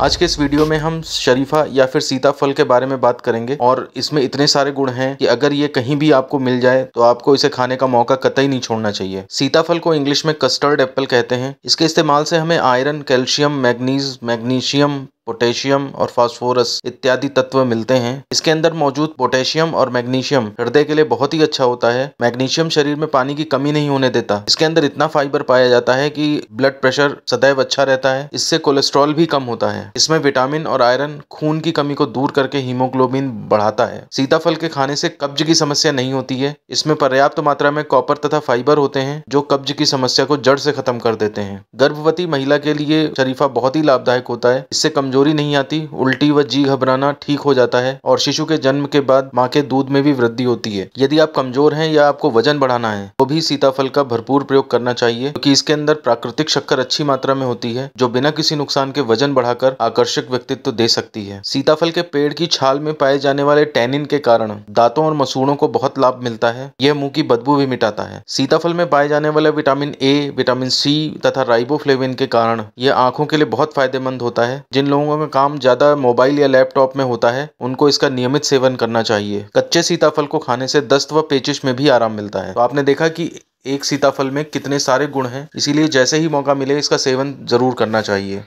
आज के इस वीडियो में हम शरीफा या फिर सीताफल के बारे में बात करेंगे और इसमें इतने सारे गुण हैं कि अगर ये कहीं भी आपको मिल जाए तो आपको इसे खाने का मौका कतई नहीं छोड़ना चाहिए सीताफल को इंग्लिश में कस्टर्ड एप्पल कहते हैं इसके इस्तेमाल से हमें iron calcium manganese magnesium potassium और फास्फोरस इत्यादि तत्व मिलते हैं इसके अंदर मौजूद पोटेशियम और मैग्नीशियम हृदय के लिए बहुत ही अच्छा होता है मैग्नीशियम शरीर में पानी की कमी नहीं होने देता इसके अंदर इतना फाइबर पाया जाता है कि ब्लड प्रेशर सदैव अच्छा रहता है इससे कोलेस्ट्रॉल भी कम होता है इसमें विटामिन और आयरन खून की कमी को दूर करके हीमोग्लोबिन बढ़ाता है सीताफल के खाने से कब्ज की समस्या नहीं होती है इसमें पर्याप्त मात्रा में कॉपर तथा फाइबर होते हैं जो कब्ज की समस्या को जड़ से खत्म कर देते हैं गर्भवती महिला के लिए शरीफा बहुत ही लाभदायक होता है इससे कमजोर कमजोरी नहीं आती उल्टी व जी घबराना ठीक हो जाता है और शिशु के जन्म के बाद माँ के दूध में भी वृद्धि होती है यदि आप कमजोर हैं या आपको वजन बढ़ाना है तो भी सीताफल का भरपूर प्रयोग करना चाहिए क्योंकि इसके अंदर प्राकृतिक शक्कर अच्छी मात्रा में होती है जो बिना किसी नुकसान के वजन बढ़ाकर आकर्षक व्यक्तित्व दे सकती है सीताफल के पेड़ की छाल में पाए जाने वाले टैनिन के कारण दांतों और मसूड़ों को बहुत लाभ मिलता है यह मुंह की बदबू भी मिटाता है सीताफल में पाए जाने वाले विटामिन ए विटामिन सी तथा राइबोफ्लेविन के कारण यह आंखों के लिए बहुत फायदेमंद होता है जिन लोगों लोगों का काम ज़्यादा मोबाइल या लैपटॉप में होता है उनको इसका नियमित सेवन करना चाहिए कच्चे सीताफल को खाने से दस्त व पेचिश में भी आराम मिलता है तो आपने देखा कि एक सीताफल में कितने सारे गुण हैं इसीलिए जैसे ही मौका मिले इसका सेवन ज़रूर करना चाहिए